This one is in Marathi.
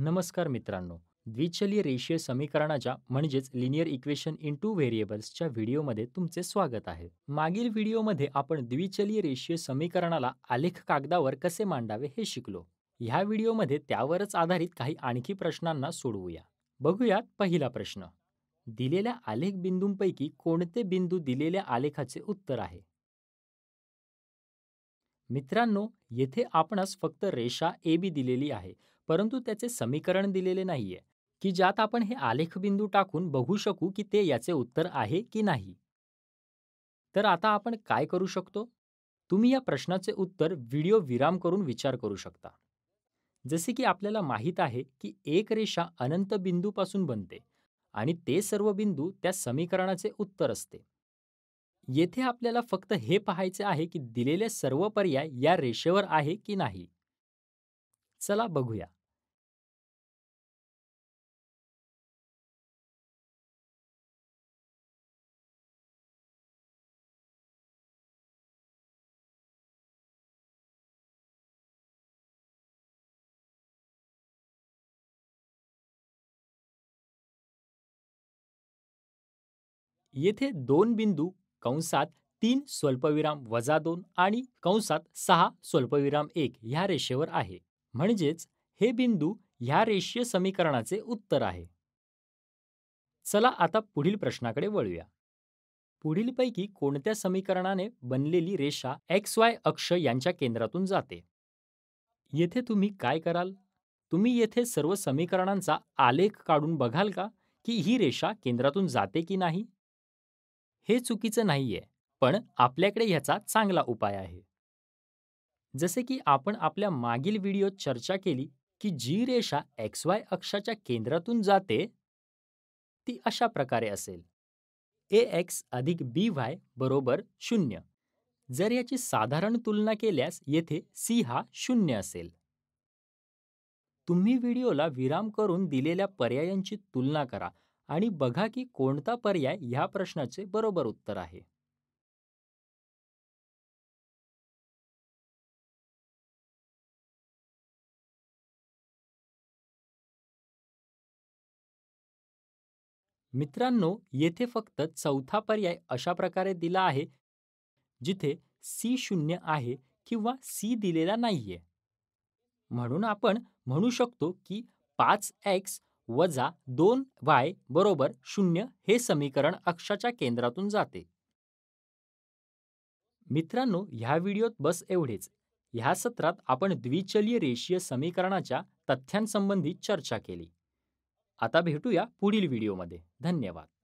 नमस्कार मित्रांनो द्विचलीय रेषीय समीकरणाच्या म्हणजेच लिनियर इक्वेशन इन टू व्हेरिएबल्सच्या व्हिडिओमध्ये तुमचे स्वागत आहे मागील व्हिडिओमध्ये आपण द्विचलीय रेषीय समीकरणाला आलेख कागदावर कसे मांडावे हे शिकलो ह्या व्हिडिओमध्ये त्यावरच आधारित काही आणखी प्रश्नांना सोडवूया बघूयात पहिला प्रश्न दिलेल्या आलेख बिंदूंपैकी कोणते बिंदू दिलेल्या आलेखाचे उत्तर आहे मित्रांनो येथे आपणास फक्त रेषा ए बी दिलेली आहे परंतु त्याचे समीकरण दिलेले नाहीये की ज्यात आपण हे आलेखबिंदू टाकून बघू शकू की ते याचे उत्तर आहे की नाही तर आता आपण काय करू शकतो तुम्ही या प्रश्नाचे उत्तर व्हिडिओ विराम करून विचार करू शकता जसे की आपल्याला माहीत आहे की एक रेषा अनंत बिंदूपासून बनते आणि ते सर्व बिंदू त्या समीकरणाचे उत्तर असते येथे आपल्याला फक्त हे पाहायचे आहे की दिलेले सर्व पर्याय या रेषेवर आहे की नाही चला बघूया येथे दोन बिंदू कंसात तीन स्वल्पविराम वजा दोन आणि कंसात सहा स्वल्पविराम एक ह्या रेषेवर आहे म्हणजेच हे बिंदू ह्या रेषीय समीकरणाचे उत्तर आहे चला आता पुढील प्रश्नाकडे वळूया पुढीलपैकी कोणत्या समीकरणाने बनलेली रेषा एक्स वाय अक्ष यांच्या केंद्रातून जाते येथे तुम्ही काय कराल तुम्ही येथे सर्व समीकरणांचा आलेख काढून बघाल का की ही रेषा केंद्रातून जाते की नाही हे चुकीचं नाहीये पण आपल्याकडे ह्याचा चांगला उपाय आहे जसे की आपण आपल्या मागील व्हिडिओत चर्चा केली की जी रेषा एक्स वाय अक्षाच्या केंद्रातून जाते ती अशा प्रकारे असेल ए एक्स अधिक बी वाय बरोबर शून्य जर याची साधारण तुलना केल्यास येथे सी हा शून्य असेल तुम्ही व्हिडिओला विराम करून दिलेल्या पर्यायांची तुलना करा आणि बघा की कोणता पर्याय ह्या प्रश्नाचे बरोबर उत्तर आहे मित्रांनो येथे फक्त चौथा पर्याय अशा प्रकारे दिला आहे जिथे सी शून्य आहे किंवा सी दिलेला नाहीये म्हणून आपण म्हणू शकतो की पाच एक्स वजा दोन वाय बरोबर शून्य हे समीकरण अक्षाच्या केंद्रातून जाते मित्रांनो ह्या व्हिडिओत बस एवढेच ह्या सत्रात आपण द्विचलीय रेषीय समीकरणाच्या तथ्यांसंबंधी चर्चा केली आता भेटूया पुढील व्हिडिओमध्ये धन्यवाद